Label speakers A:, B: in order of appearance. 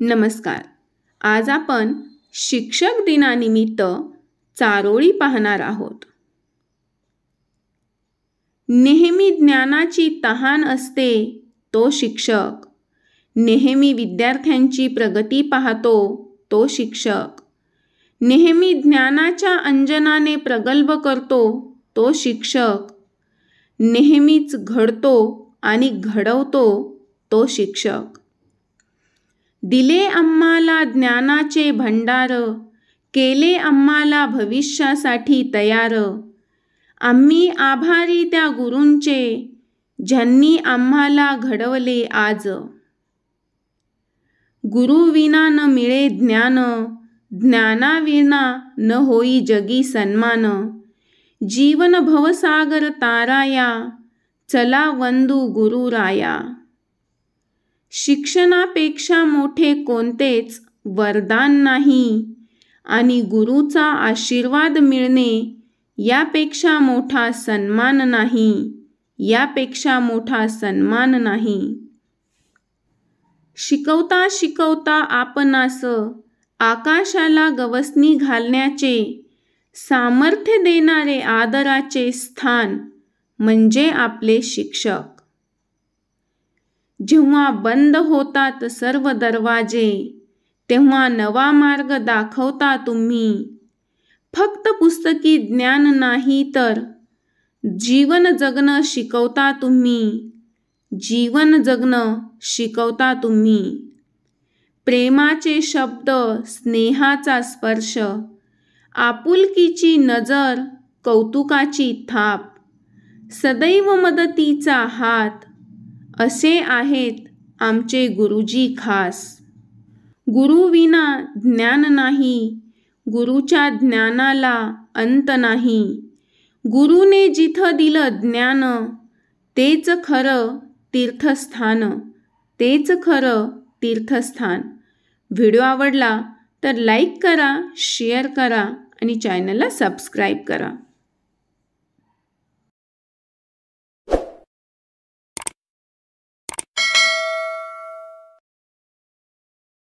A: नमस्कार आज आपण शिक्षक दिनानिमित्त चारोळी पाहणार आहोत नेहमी ज्ञानाची तहान असते तो शिक्षक नेहमी विद्यार्थ्यांची प्रगती पाहतो तो शिक्षक नेहमी ज्ञानाच्या अंजनाने प्रगल्भ करतो तो शिक्षक नेहमीच घडतो आणि घडवतो तो शिक्षक दिले आम्हाला ज्ञानाचे भंडार केले आम्हाला भविष्यासाठी तयार आम्ही आभारी त्या गुरूंचे ज्यांनी आम्हाला घडवले आज गुरुविना न मिळे ज्ञान ज्ञानाविना न होई जगी सन्मान जीवन भवसागर ताराया चला वंदू गुरुराया शिक्षणापेक्षा मोठे कोणतेच वरदान नाही आणि गुरुचा आशीर्वाद मिळणे यापेक्षा मोठा सन्मान नाही यापेक्षा मोठा सन्मान नाही शिकवता शिकवता आपणास आकाशाला गवसनी घालण्याचे सामर्थ्य देणारे आदराचे स्थान म्हणजे आपले शिक्षक जेव्हा बंद होतात सर्व दरवाजे तेव्हा नवा मार्ग दाखवता तुम्ही फक्त पुस्तकी ज्ञान नाही तर जीवन जगणं शिकवता तुम्ही जीवन जगणं शिकवता तुम्ही प्रेमाचे शब्द स्नेहाचा स्पर्श आपुलकीची नजर कौतुकाची थाप सदैव मदतीचा हात असे आहेत आमचे गुरुजी खास गुरुविना ज्ञान नाही गुरुच्या ज्ञानाला अंत नाही गुरुने जिथं दिलं ज्ञान तेच खरं तीर्थस्थान तेच खरं तीर्थस्थान व्हिडिओ आवडला तर लाईक करा शेअर करा आणि चॅनलला सबस्क्राईब करा